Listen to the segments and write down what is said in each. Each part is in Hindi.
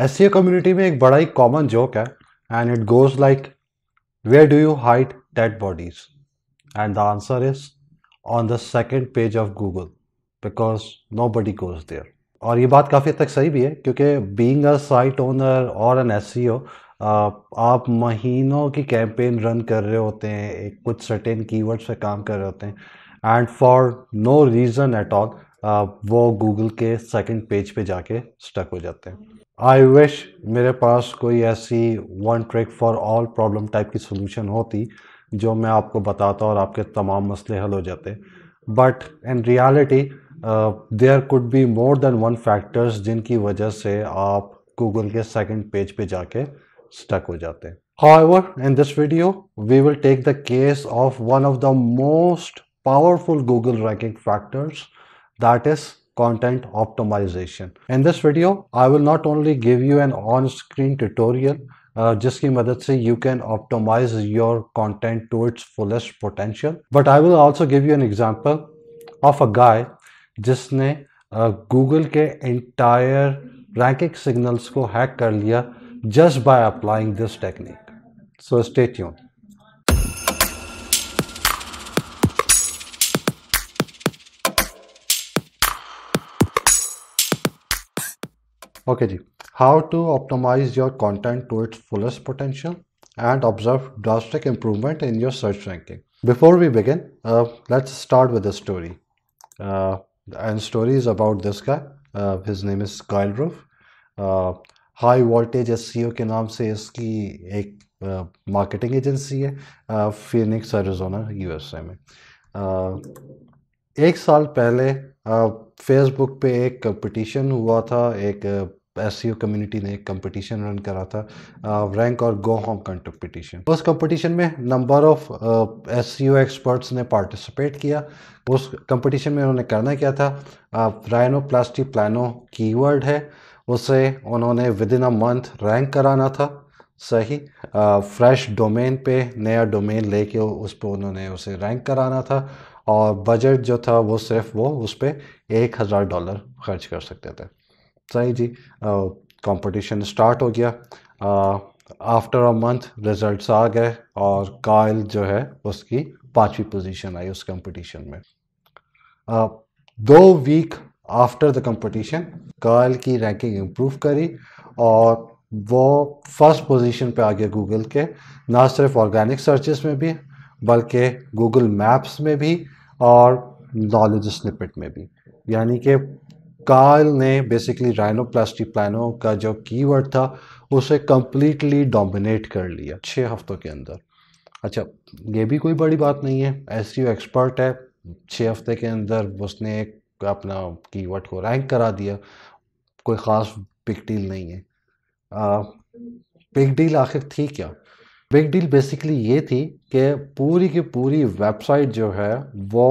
एस कम्युनिटी में एक बड़ा ही कॉमन जोक है and it goes like where do you hide dead bodies and the answer is on the second page of Google because nobody goes there और ये बात काफ़ी हद तक सही भी है क्योंकि बींग अ साइट ओनर और एन एस सी ओ आप महीनों की कैंपेन रन कर रहे होते हैं एक कुछ सर्टेन कीवर्ड्स पे काम कर रहे होते हैं and for no reason at all वो गूगल के सेकेंड पेज पे जाके स्टक हो जाते हैं आई विश मेरे पास कोई ऐसी one trick for all problem type की सोल्यूशन होती जो मैं आपको बताता और आपके तमाम मसले हल हो जाते but in reality there could be more than one factors जिनकी वजह से आप गूगल के सेकंड पेज पे जाके स्टक हो जाते हैं however in this video we will take the case of one of the most powerful Google ranking factors that is content optimization. In this video, I will not only give you an on-screen tutorial uh, जिसकी मदद से you can optimize your content to its fullest potential but I will also give you an example of a guy जिसने गूगल uh, के इंटायर रैंकिंग सिग्नल्स को हैक कर लिया just by applying this technique so stay tuned okay जी how to optimize your content to its fullest potential and observe drastic improvement in your search ranking before we begin let's start with the story and story is about this का his name is Kyle Roof high voltage S C O के नाम से इसकी एक मार्केटिंग uh, एजेंसी है Phoenix Arizona U S A में uh, एक साल पहले फेसबुक पे एक कंपटीशन हुआ था एक एस कम्युनिटी e ने एक कंपटीशन रन करा था रैंक और गो होम कंपटीशन उस कंपटीशन में नंबर ऑफ एस एक्सपर्ट्स ने पार्टिसिपेट किया उस कंपटीशन में उन्होंने करना क्या था रैनो प्लास्टिक प्लानो कीवर्ड है उसे उन्होंने within a month rank कराना था सही फ्रेश डोमेन पे नया डोमेन लेके उस पर उन्होंने उसे रैंक कराना था और बजट जो था वो सिर्फ वो उस पर एक हज़ार डॉलर खर्च कर सकते थे सही जी कंपटीशन स्टार्ट हो गया आफ्टर अ मंथ रिजल्ट्स आ गए और कायल जो है उसकी पांचवी पोजीशन आई उस कंपटीशन में uh, दो वीक आफ्टर द कंपटीशन कायल की रैंकिंग इम्प्रूव करी और वो फर्स्ट पोजीशन पे आ गया गूगल के ना सिर्फ ऑर्गेनिक सर्चेस में भी बल्कि गूगल मैप्स में भी और नॉलेज स्निपेट में भी यानी कि कार्ल ने बेसिकली राइनोप्लास्टी प्लानों का जो कीवर्ड था उसे कम्प्लीटली डोमिनेट कर लिया छः हफ्तों के अंदर अच्छा ये भी कोई बड़ी बात नहीं है एस एक्सपर्ट e है छः हफ्ते के अंदर उसने एक अपना कीवर्ड को रैंक करा दिया कोई ख़ास बिग डील नहीं है बिग डील आखिर थी क्या बिग डील बेसिकली ये थी कि पूरी की पूरी वेबसाइट जो है वो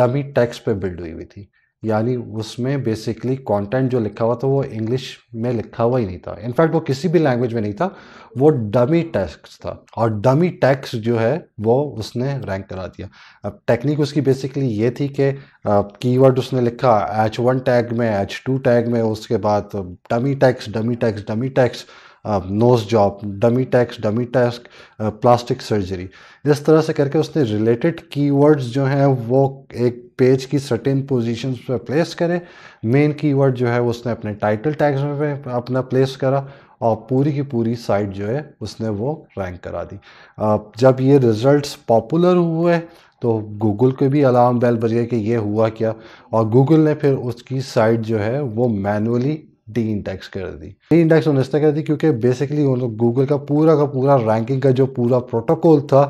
डमी टेक्स्ट पे बिल्ड हुई हुई थी यानी उसमें बेसिकली कंटेंट जो लिखा हुआ था वो इंग्लिश में लिखा हुआ ही नहीं था इनफैक्ट वो किसी भी लैंग्वेज में नहीं था वो डमी टेक्स था और डमी टेक्स जो है वो उसने रैंक करा दिया अब टेक्निक उसकी बेसिकली ये थी कि कीवर्ड उसने लिखा एच वन टैग में एच टू टैग में उसके बाद dummy text dummy text dummy text nose job dummy text dummy text plastic surgery इस तरह से करके उसने रिलेटेड कीवर्ड्स जो हैं वो एक पेज की सर्टेन पोजिशन पर प्लेस करें मेन कीवर्ड जो है उसने अपने टाइटल टैग्स में अपना प्लेस करा और पूरी की पूरी साइट जो है उसने वो रैंक करा दी जब ये रिज़ल्ट्स पॉपुलर हुए तो गूगल को भी अलार्म बेल बज गया कि ये हुआ क्या और गूगल ने फिर उसकी साइट जो है वो मैनुअली डी इंडेक्स कर दी डी इंडेक्स इस तरह कर दी क्योंकि बेसिकली उन लोग गूगल का पूरा का पूरा रैंकिंग का जो पूरा प्रोटोकॉल था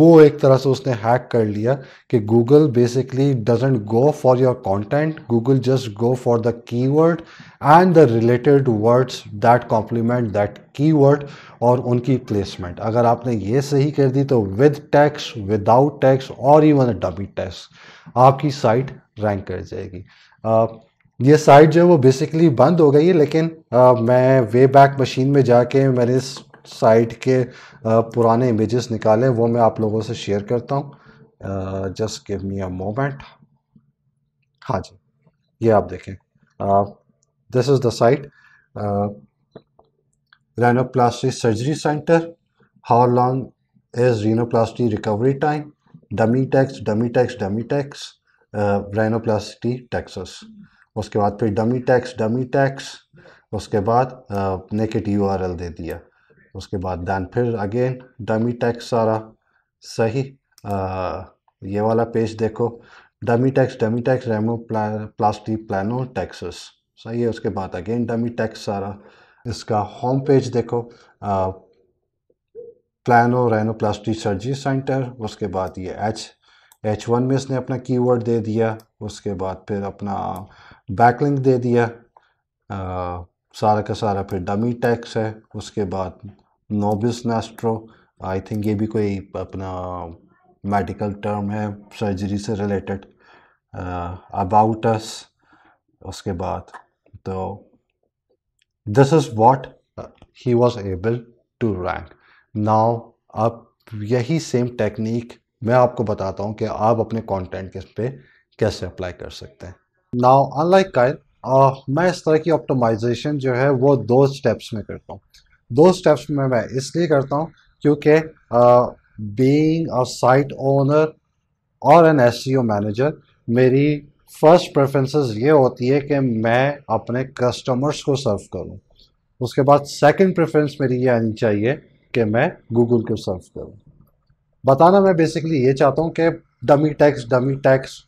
वो एक तरह से उसने हैक कर लिया कि Google basically doesn't go for your content Google just go for the keyword and the related words that complement that keyword और उनकी प्लेसमेंट अगर आपने ये सही कर दी तो विद टैक्स विदाउट टैक्स और इवन डबी टैक्स आपकी साइट रैंक कर जाएगी uh, ये साइट जो है वो बेसिकली बंद हो गई है लेकिन आ, मैं वे बैक मशीन में जाके मैंने इस साइट के आ, पुराने इमेजेस निकाले वो मैं आप लोगों से शेयर करता हूँ just give me a moment हाँ जी ये आप देखें this is the site rhinoplasty surgery center how long is rhinoplasty recovery time dummy text dummy text dummy text rhinoplasty rhinoplasty, उसके बाद फिर डमी टैक्स डमी टैक्स उसके बाद नेकेट यू आर एल दे दिया उसके बाद दैन फिर अगेन डमी टैक्स सारा सही आ, ये वाला पेज देखो डमी टैक्स डमी टैक्स रेमो प्ला, प्लास्टिक प्लानो टैक्सेस सही है उसके बाद अगेन डमी टैक्स सारा इसका होम पेज देखो Plano rhino plastic surgery center उसके बाद ये एच एच वन में इसने अपना वर्ड दे दिया उसके बाद फिर अपना बैकलिंक दे दिया आ, सारा का सारा फिर डमी टैक्स है उसके बाद नोबिस नेस्ट्रो आई थिंक ये भी कोई अपना मेडिकल टर्म है सर्जरी से रिलेटेड अबाउट अस उसके बाद तो this is what he was able to rank now अब यही सेम टेक्निक मैं आपको बताता हूँ कि आप अपने कॉन्टेंट के पे कैसे अप्लाई कर सकते हैं नाउ अनलाइक काइल मैं इस तरह की ऑप्टोमाइजेशन जो है वो दो स्टेप्स में करता हूँ दो स्टेप्स में मैं इसलिए करता हूँ क्योंकि बीइंग अ साइट ओनर और एन एस मैनेजर मेरी फर्स्ट प्रेफरेंसेस ये होती है कि मैं अपने कस्टमर्स को सर्व करूँ उसके बाद सेकंड प्रेफरेंस मेरी ये आनी चाहिए कि मैं गूगल को सर्व करूँ बताना मैं बेसिकली ये चाहता हूँ कि dummy text dummy text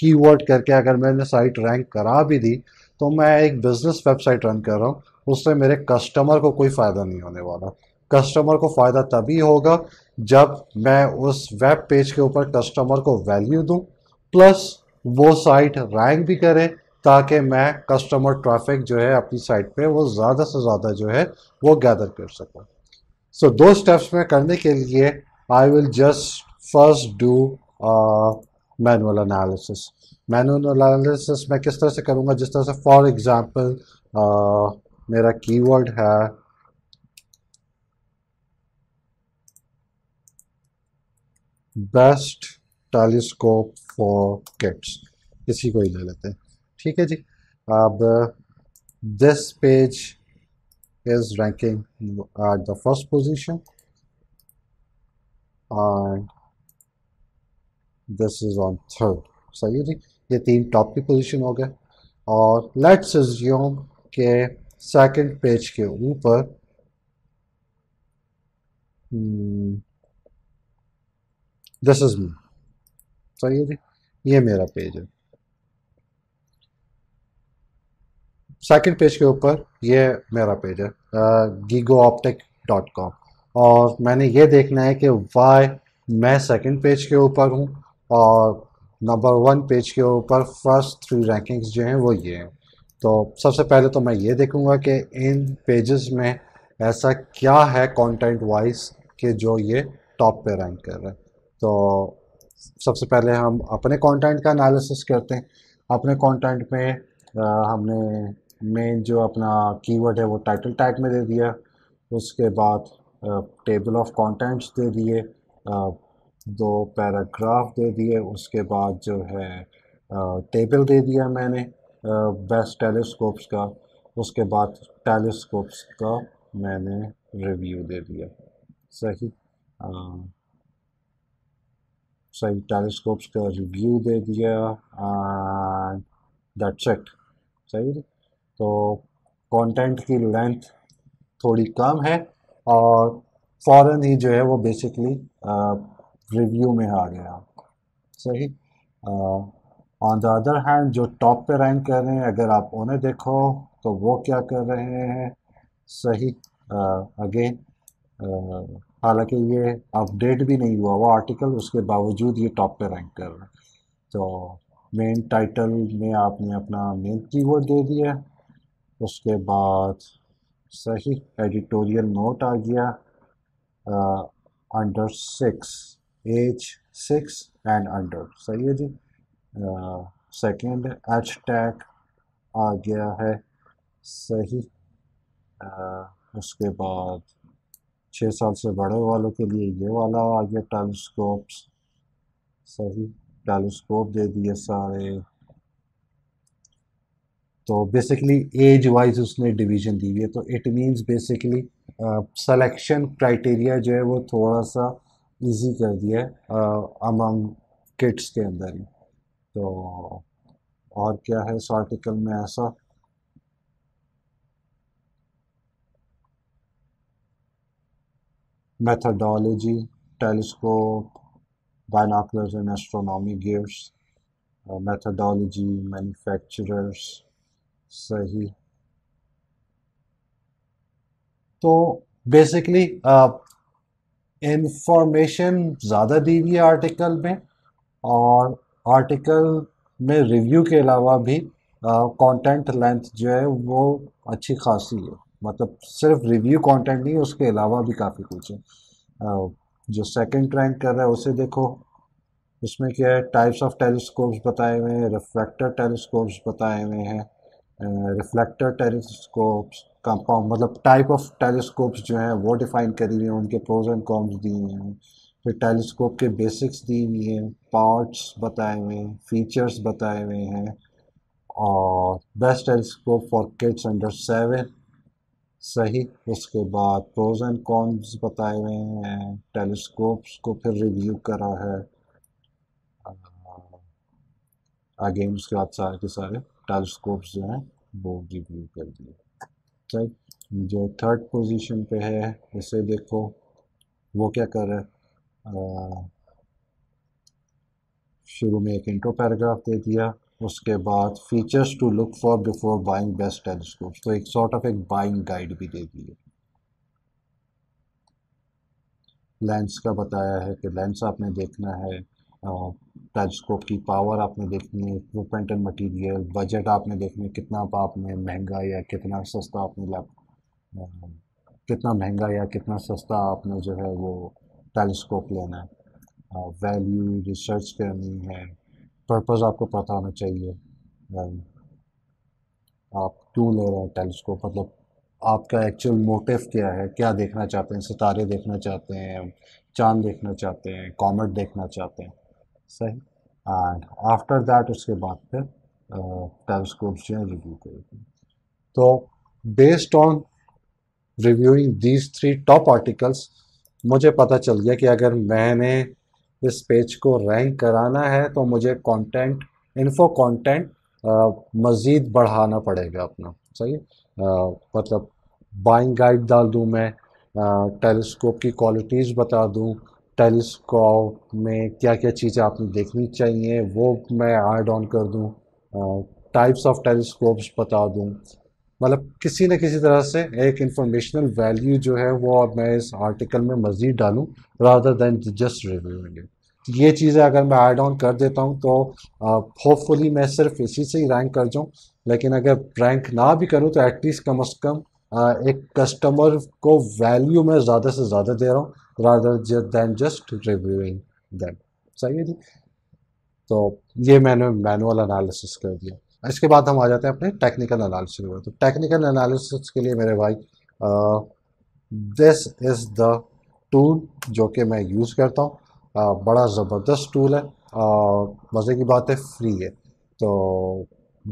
keyword करके अगर मैंने साइट रैंक करा भी दी तो मैं एक बिज़नेस वेबसाइट रन कर रहा हूँ उससे मेरे कस्टमर को कोई फ़ायदा नहीं होने वाला कस्टमर को फ़ायदा तभी होगा जब मैं उस वेब पेज के ऊपर कस्टमर को वैल्यू दूँ प्लस वो साइट रैंक भी करे ताकि मैं कस्टमर ट्रैफिक जो है अपनी साइट पे वो ज़्यादा से ज़्यादा जो है वो गैदर कर सकूँ सो so, दो स्टेप्स में करने के लिए I will just first do uh, manual analysis. Manual analysis मैं किस तरह से करूँगा जिस तरह से फॉर एग्ज़ाम्पल uh, मेरा कीवर्ड है बेस्ट टेलीस्कोप फॉर किट्स इसी को ही ले लेते हैं ठीक है जी अब this page is ranking at the first position and this is on third सही है जी ये तीन टॉप की पोजिशन हो गए और लेट्स अज्यूम के सेकेंड पेज के ऊपर दिस इज़ मी सही है जी ये मेरा पेज है सेकेंड पेज के ऊपर ये मेरा पेज है गीगो ऑप्टिक डॉट कॉम और मैंने ये देखना है कि वाई मैं सेकंड पेज के ऊपर हूँ और नंबर वन पेज के ऊपर फर्स्ट थ्री रैंकिंग्स जो हैं वो ये हैं तो सबसे पहले तो मैं ये देखूँगा कि इन पेजेस में ऐसा क्या है कंटेंट वाइज कि जो ये टॉप पे रैंक कर रहे हैं तो सबसे पहले हम अपने कंटेंट का एनालिसिस करते हैं अपने कंटेंट में आ, हमने मेन जो अपना कीवर्ड है वो टाइटल टैग में दे दिया उसके बाद टेबल ऑफ कंटेंट्स दे दिए दो पैराग्राफ दे दिए उसके बाद जो है टेबल दे दिया मैंने बेस्ट टेलीस्कोप्स का उसके बाद टेलीस्कोप्स का मैंने रिव्यू दे दिया सही आ, सही टेलीस्कोप्स का रिव्यू दे दिया दैट सेट सही तो कंटेंट की लेंथ थोड़ी कम है और फ़ौर ही जो है वो बेसिकली रिव्यू में आ गया सही ऑन द अदर हैंड जो टॉप पे रैंक कर रहे हैं अगर आप उन्हें देखो तो वो क्या कर रहे हैं सही अगेन हालांकि ये अपडेट भी नहीं हुआ वो आर्टिकल उसके बावजूद ये टॉप पे रैंक कर रहे हैं तो मेन टाइटल में आपने अपना मेन कीवर्ड दे दिया उसके बाद सही एडिटोरियल नोट आ गया under six age six and under सही है जी सेकेंड एच टैग आ गया है सही uh, उसके बाद छः साल से बड़े वालों के लिए ये वाला आ गया टेलीस्कोप्स सही टेलीस्कोप दे दिए सारे तो बेसिकली एज वाइज उसने डिवीजन दी हुई है तो it means basically selection criteria जो है वो थोड़ा सा इजी कर दिया है अमंग uh, किड्स के अंदर ही तो और क्या है इस आर्टिकल में ऐसा methodology, telescope binoculars and astronomy gives uh, manufacturers सही तो बेसिकली इंफॉर्मेशन uh, ज़्यादा दी हुई है आर्टिकल में और आर्टिकल में रिव्यू के अलावा भी कंटेंट uh, लेंथ जो है वो अच्छी खासी है मतलब सिर्फ रिव्यू कंटेंट नहीं उसके अलावा भी काफ़ी कुछ है uh, जो सेकंड रैंक कर रहा है उसे देखो उसमें क्या है टाइप्स ऑफ टेलीस्कोप्स बताए हुए हैं रिफ्लेक्टर टेलीस्कोप्स बताए हुए हैं रिफ्लेक्टर टेलीस्कोप्स का मतलब टाइप ऑफ टेलीस्कोप्स जो हैं वो डिफ़ाइन करी हुई हैं उनके प्रोज एंड कॉम्स दिए हैं फिर टेलीस्कोप के बेसिक्स दिए हुए हैं पार्ट्स बताए हुए हैं फीचर्स बताए हुए हैं और best telescope for kids under seven सही उसके बाद प्रोज एंड कॉन्स बताए हुए हैं टेलीस्कोप्स को फिर रिव्यू करा है अगेन उसके बाद सारे के सारे टेलीस्कोप्स जो हैं वो रिव्यू कर दिए ठीक जो थर्ड पोजीशन पे है उसे देखो वो क्या कर रहा है शुरू में एक इंट्रो पैराग्राफ दे दिया उसके बाद features to look for before buying best telescope तो एक सॉर्ट ऑफ एक बाइंग गाइड भी दे दिए लेंस का बताया है कि लेंस आपने देखना है टेलीस्कोप की पावर आपने देखनी है इक्विपमेंट एंड मटेरियल बजट आपने देखना है कितना आपने महंगा या कितना सस्ता आपने लैप कितना महंगा या कितना सस्ता आपने जो है वो टेलीस्कोप लेना है वैल्यू रिसर्च करनी है पर्पस आपको पता होना चाहिए आप क्यों ले रहे हैं टेलीस्कोप मतलब आपका एक्चुअल मोटिव क्या है क्या देखना चाहते हैं सितारे देखना चाहते हैं चांद देखना चाहते हैं कॉमेट देखना चाहते हैं सही एंड आफ्टर दैट उसके बाद फिर टेलीस्कोप जो है रिव्यू करेगी तो based on reviewing these three top articles मुझे पता चल गया कि अगर मैंने इस पेज को रैंक कराना है तो मुझे कंटेंट इन्फो कंटेंट मज़ीद बढ़ाना पड़ेगा अपना सही मतलब बाइंग गाइड डाल दूँ मैं टेलीस्कोप की क्वालिटीज़ बता दूँ टेलीस्कोप में क्या क्या चीज़ें आपने देखनी चाहिए वो मैं ऐड ऑन कर दूँ टाइप्स ऑफ टेलीस्कोप्स बता दूँ मतलब किसी न किसी तरह से एक इंफॉर्मेशनल वैल्यू जो है वो अब मैं इस आर्टिकल में मज़ीद डालूँ rather than just reviewing it ये चीज़ें अगर मैं ऐड ऑन कर देता हूँ तो होपफुली मैं सिर्फ इसी से ही रैंक कर जाऊँ लेकिन अगर रैंक ना भी करूँ तो एटलीस्ट कम अज़ कम एक कस्टमर को वैल्यू मैं ज़्यादा से ज़्यादा दे रहा हूँ rather than just reviewing them सही है जी तो ये मैंने मैनुअल एनालिसिस कर दिया इसके बाद हम आ जाते हैं अपने टेक्निकल एनालिसिस तो टेक्निकल एनालिसिस के लिए मेरे भाई दिस इज़ द टूल जो कि मैं यूज़ करता हूँ बड़ा ज़बरदस्त टूल है और मज़े की बात है फ्री है तो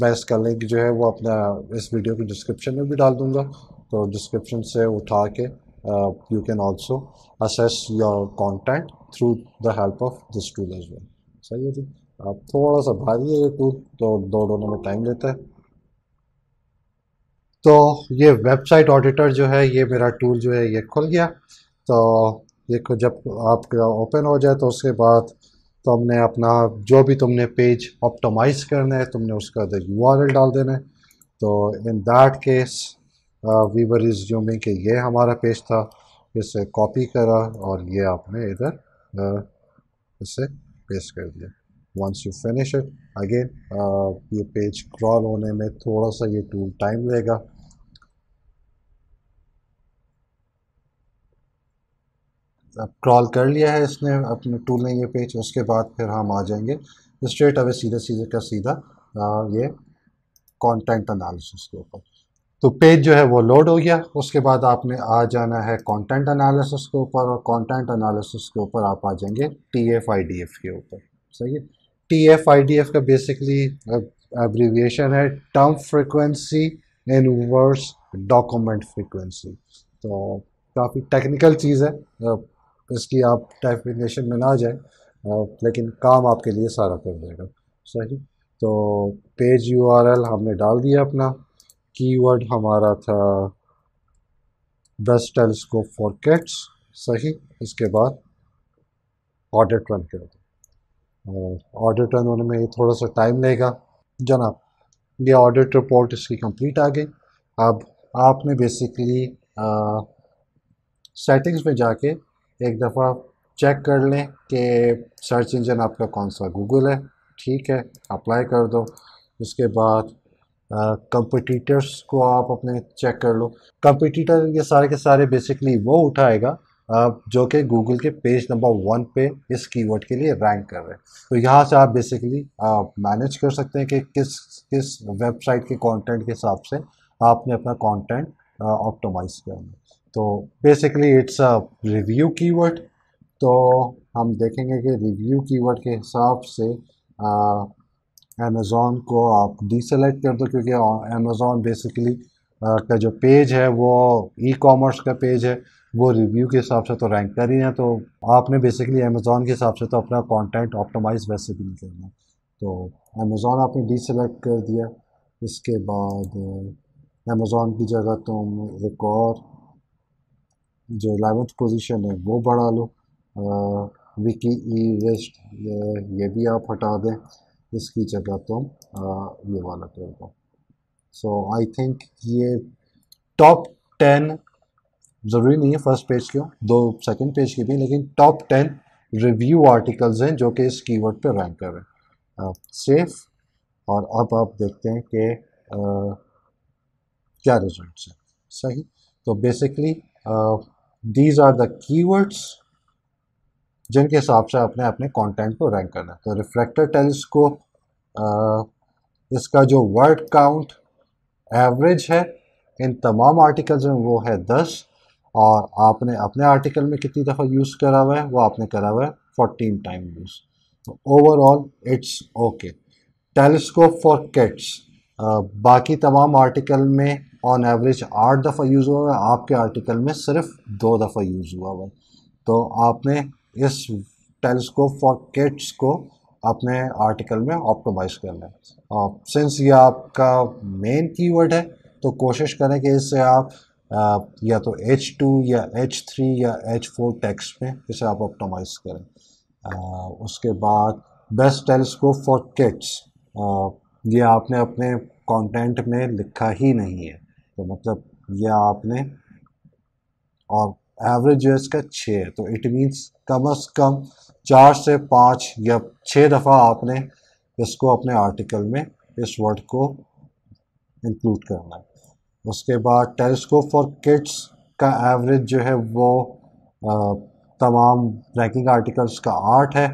मैं इसका लिंक जो है वो अपना इस वीडियो के डिस्क्रिप्शन में भी डाल दूँगा तो डिस्क्रिप्शन से उठा के you can also assess your content through the help of this tool as well सही है जी आप थोड़ा सा भारी है ये टूल तो दो दोनों में टाइम लेता है तो ये वेबसाइट ऑडिटर जो है ये मेरा टूल जो है ये खुल गया तो ये जब आपका ओपन हो जाए तो उसके बाद तो हमने अपना जो भी तुमने पेज ऑप्टोमाइज़ करना है तुमने उसका यू आर एल डाल देना है तो in that case viewer is zooming कि ये हमारा पेज था इसे कॉपी करा और ये आपने इधर इसे पेस्ट कर दिया once you finish it again ये पेज क्रॉल होने में थोड़ा सा ये टूल टाइम लेगा अब क्रॉल कर लिया है इसने अपने टूल ने ये पेज उसके बाद फिर हम आ जाएंगे स्ट्रेट अवे सीधे सीधे का सीधा आ, ये कंटेंट एनालिसिस के ऊपर तो पेज जो है वो लोड हो गया उसके बाद आपने आ जाना है कंटेंट एनालिसिस के ऊपर और कंटेंट एनालिसिस के ऊपर आप आ जाएंगे T F I D F के ऊपर सही है T F I D F का बेसिकली एब्रीविएशन है term frequency words document frequency तो काफ़ी टेक्निकल चीज़ है इसकी आप डेफिनेशन में ना जाए लेकिन काम आपके लिए सारा कर देगा सही तो पेज यूआरएल हमने डाल दिया अपना कीवर्ड हमारा था बेस्ट टेलीस्कोप फॉर किट्स सही इसके बाद ऑडिट रन कर दो ऑडिट रन होने में ये थोड़ा सा टाइम लेगा जनाब ये ऑडिट रिपोर्ट इसकी कंप्लीट आ गई अब आपने बेसिकली सेटिंग्स में जाके एक दफ़ा चेक कर लें कि सर्च इंजन आपका कौन सा गूगल है ठीक है अप्लाई कर दो इसके बाद कंपटीटर्स को आप अपने चेक कर लो कंपटीटर ये सारे के सारे बेसिकली वो उठाएगा जो कि गूगल के पेज नंबर वन पे इस कीवर्ड के लिए रैंक कर रहे हैं तो यहाँ से आप बेसिकली मैनेज कर सकते हैं कि किस किस वेबसाइट के कंटेंट के हिसाब से आपने अपना कंटेंट ऑप्टोमाइज करना तो basically it's a review keyword तो हम देखेंगे कि रिव्यू कीवर्ड के हिसाब से आ, अमेज़ोन को आप डीसेलेक्ट कर दो क्योंकि अमेज़ोन बेसिकली का जो पेज है वो ई कॉमर्स का पेज है वो रिव्यू के हिसाब से तो रैंक कर ही है तो आपने बेसिकली अमेज़ोन के हिसाब से तो अपना कंटेंट ऑप्टिमाइज वैसे भी नहीं करना तो अमेज़ोन आपने डीसेलेक्ट कर दिया इसके बाद अमेज़ोन की जगह तुम एक और जो एलेवेंथ पोजीशन है वो बढ़ा लो आ, विकी ई वेस्ट ये भी आप हटा दें इसकी जगह तो ये वाला कर दो सो आई थिंक ये टॉप टेन ज़रूरी नहीं है फर्स्ट पेज क्यों दो सेकंड पेज के भी लेकिन टॉप टेन रिव्यू आर्टिकल्स हैं जो कि इस कीवर्ड पे रैंक कर रहे हैं सेफ और अब आप देखते हैं कि क्या रिजल्ट हैं सही तो basically these are the keywords जिनके हिसाब से आपने अपने कंटेंट को रैंक करना है तो रिफ्लेक्टर को आ, इसका जो वर्ड काउंट एवरेज है इन तमाम आर्टिकल्स में वो है दस और आपने अपने आर्टिकल में कितनी दफ़ा यूज़ करा हुआ है वो आपने करा हुआ है फोर्टीन टाइम यूज़ तो overall it's okay telescope for kids बाकी तमाम आर्टिकल में ऑन एवरेज आठ दफ़ा यूज़ हुआ है आपके आर्टिकल में सिर्फ दो दफ़ा यूज़ हुआ हुआ है तो आपने इस टेलीस्कोप फॉर किट्स को अपने आर्टिकल में ऑप्टोमाइज कर है सिंस uh, ये आपका मेन कीवर्ड है तो कोशिश करें कि इससे आप uh, या तो H2 या H3 या H4 टैक्स में इसे आप ऑप्टोमाइज करें uh, उसके बाद बेस्ट टेलीस्कोप फॉर किड्स ये आपने अपने कंटेंट में लिखा ही नहीं है तो मतलब ये आपने और एवरेज इसका छः है तो इट मीन्स कम अज़ कम चार से पाँच या छः दफ़ा आपने इसको अपने आर्टिकल में इस वर्ड को इंक्लूड करना है उसके बाद टेलीस्कोप फॉर किड्स का एवरेज जो है वो आ, तमाम रैंकिंग आर्टिकल्स का आठ है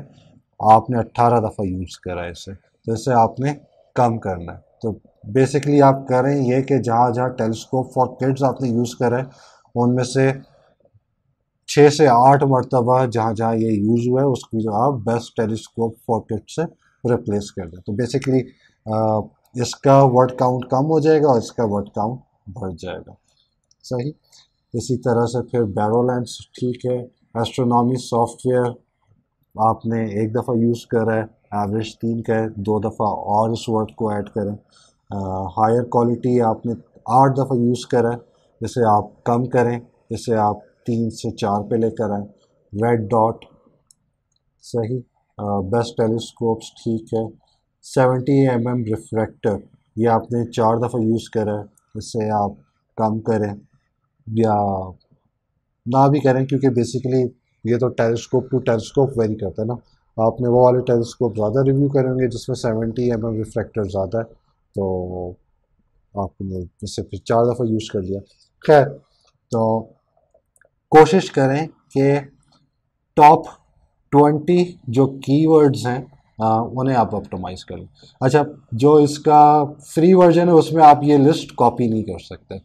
आपने अट्ठारह दफ़ा यूज़ करा है इसे तो इसे आपने कम करना है तो बेसिकली आप करें ये कि जहाँ जहाँ टेलीस्कोप फॉर किड्स आपने यूज़ करा है उनमें से छः से आठ मरतबा जहाँ जहाँ ये यूज़ हुआ है उसकी जो आप बेस्ट टेलीस्कोप फॉकेट से रिप्लेस कर दें तो बेसिकली इसका वर्ड काउंट कम हो जाएगा और इसका वर्ड काउंट बढ़ जाएगा सही इसी तरह से फिर बैरोलैंड ठीक है एस्ट्रोनॉमी सॉफ्टवेयर आपने एक दफ़ा यूज़ करा है एवरेज तीन का है दो दफ़ा और इस वर्ड को ऐड करें हायर क्वालिटी आपने आठ दफ़ा यूज़ करा है इसे आप कम करें इसे आप तीन से चार पे लेकर आए रेड डॉट सही बेस्ट टेलीस्कोप्स ठीक है सेवेंटी एम एम रिफ्रैक्टर ये आपने चार दफ़ा यूज़ करा है इससे आप कम करें या ना भी करें क्योंकि बेसिकली ये तो टेलीस्कोप टू टेलीस्कोप वेरी करता है ना आपने वो वाले टेलीस्कोप ज़्यादा रिव्यू करेंगे जिसमें सेवेंटी एम एम रिफ्रैक्टर ज़्यादा है तो आपने इसे फिर चार दफ़ा यूज़ कर लिया खैर तो कोशिश करें कि टॉप ट्वेंटी जो कीवर्ड्स हैं उन्हें आप ऑप्टोमाइज़ करें अच्छा जो इसका फ्री वर्जन है उसमें आप ये लिस्ट कॉपी नहीं कर सकते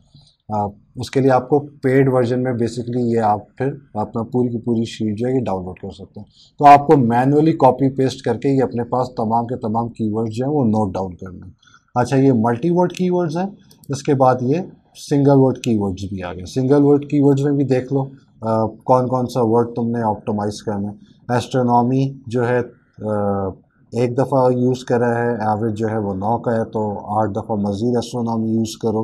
आ, उसके लिए आपको पेड वर्जन में बेसिकली ये आप फिर अपना पूरी की पूरी शीट जो है ये डाउनलोड कर सकते हैं तो आपको मैनुअली कॉपी पेस्ट करके ये अपने पास तमाम के तमाम कीवर्ड्स जो हैं वो नोट डाउन करना अच्छा ये मल्टी वर्ड कीवर्ड्स हैं इसके बाद ये सिंगल वर्ड कीवर्ड्स भी आ गए सिंगल वर्ड कीवर्ड्स में भी देख लो आ, कौन कौन सा वर्ड तुमने ऑप्टोमाइज करना है एस्ट्रोनॉमी जो है आ, एक दफ़ा यूज़ करा है एवरेज जो है वो नौ का है तो आठ दफ़ा मज़ीद एस्ट्रोनॉमी यूज़ करो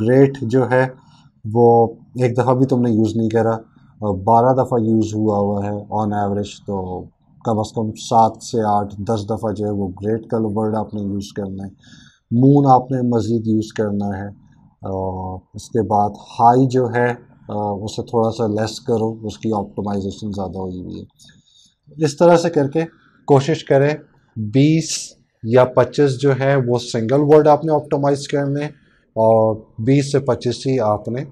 ग्रेट जो है वो एक दफ़ा भी तुमने यूज़ नहीं करा बारह दफ़ा यूज़ हुआ हुआ है ऑन एवरेज तो कम अज़ कम सात से आठ दस दफ़ा जो है वो ग्रेट का वर्ड आपने यूज़ करना है मून आपने मज़ीद यूज़ करना है उसके बाद हाई जो है उसे थोड़ा सा लेस करो उसकी ऑप्टिमाइजेशन ज़्यादा हुई हुई है इस तरह से करके कोशिश करें 20 या 25 जो है वो सिंगल वर्ड आपने ऑप्टिमाइज करने और 20 से 25 ही आपने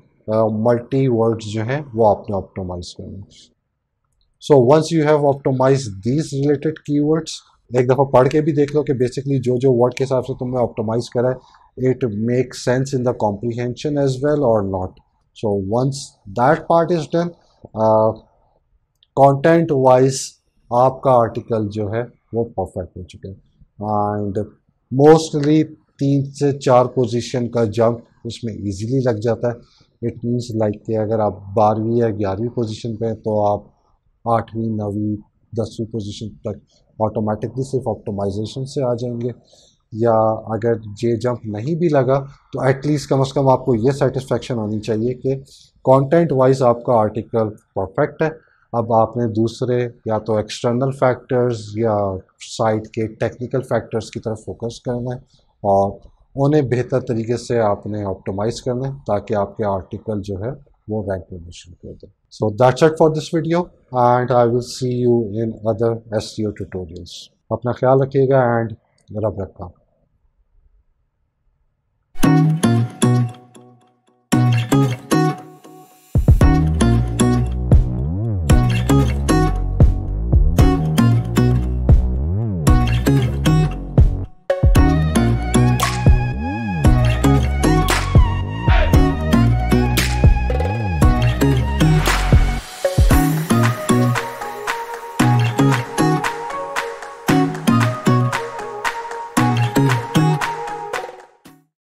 मल्टी वर्ड्स जो हैं वो आपने ऑप्टिमाइज करने so once you have optimize these related keywords एक दफ़ा पढ़ के भी देख लो कि बेसिकली जो जो वर्ड के हिसाब से तुमने ऑप्टिमाइज करा है it makes sense in the comprehension as well or not. So once that part is done, content uh, wise आपका आर्टिकल जो है वो परफेक्ट हो चुका है एंड मोस्टली तीन से चार पोजीशन का जंप उसमें इजीली लग जाता है इट मीन्स लाइक कि अगर आप बारहवीं या ग्यारहवीं पोजीशन पे हैं तो आप आठवीं नवीं दसवीं पोजीशन तक ऑटोमेटिकली सिर्फ ऑप्टोमाइजेशन से आ जाएंगे या अगर ये जंप नहीं भी लगा तो एटलीस्ट कम से कम आपको ये सेटिस्फेक्शन होनी चाहिए कि कंटेंट वाइज आपका आर्टिकल परफेक्ट है अब आपने दूसरे या तो एक्सटर्नल फैक्टर्स या साइट के टेक्निकल फैक्टर्स की तरफ फोकस करना है और उन्हें बेहतर तरीके से आपने ऑप्टोमाइज़ करना है ताकि आपके आर्टिकल जो है वो रैंक प्रमोशन कर दें so that's it for this video and I will see you in other S C O tutorials अपना ख्याल रखिएगा एंड रब रखा